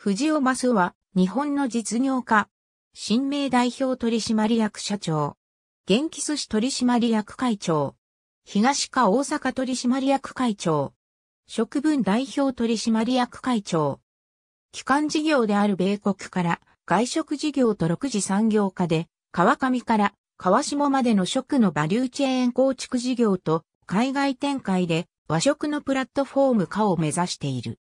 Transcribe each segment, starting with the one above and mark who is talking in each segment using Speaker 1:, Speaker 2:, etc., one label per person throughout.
Speaker 1: 藤尾正は、日本の実業家。新名代表取締役社長。元気寿司取締役会長。東か大阪取締役会長。食文代表取締役会長。機関事業である米国から外食事業と6次産業化で、川上から川下までの食のバリューチェーン構築事業と海外展開で和食のプラットフォーム化を目指している。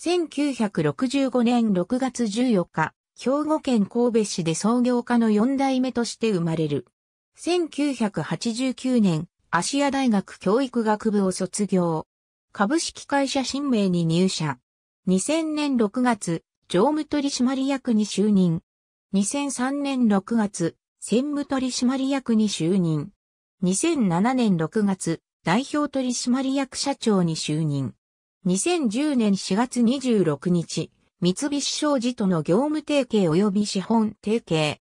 Speaker 1: 1965年6月14日、兵庫県神戸市で創業家の4代目として生まれる。1989年、芦屋大学教育学部を卒業。株式会社新名に入社。2000年6月、常務取締役に就任。2003年6月、専務取締役に就任。2007年6月、代表取締役社長に就任。2010年4月26日、三菱商事との業務提携及び資本提携。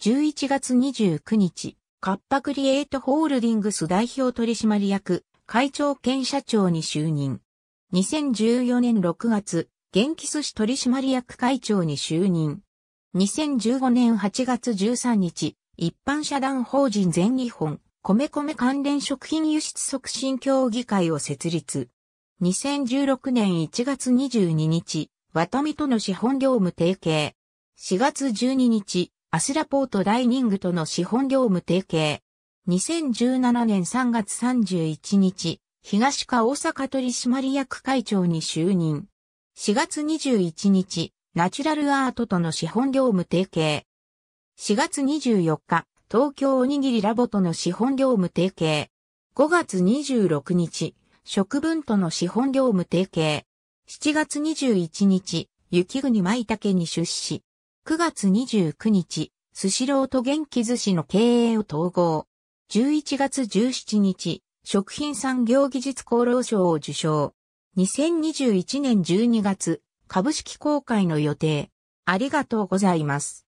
Speaker 1: 11月29日、カッパクリエイトホールディングス代表取締役、会長兼社長に就任。2014年6月、元気寿司取締役会長に就任。2015年8月13日、一般社団法人全日本、米米関連食品輸出促進協議会を設立。2016年1月22日、ワトミとの資本業務提携。4月12日、アスラポートダイニングとの資本業務提携。2017年3月31日、東か大阪取締役会長に就任。4月21日、ナチュラルアートとの資本業務提携。4月24日、東京おにぎりラボとの資本業務提携。5月26日、食文との資本業務提携。7月21日、雪国舞茸に出資。9月29日、スシローと元気寿司の経営を統合。11月17日、食品産業技術功労賞を受賞。2021年12月、株式公開の予定。ありがとうございます。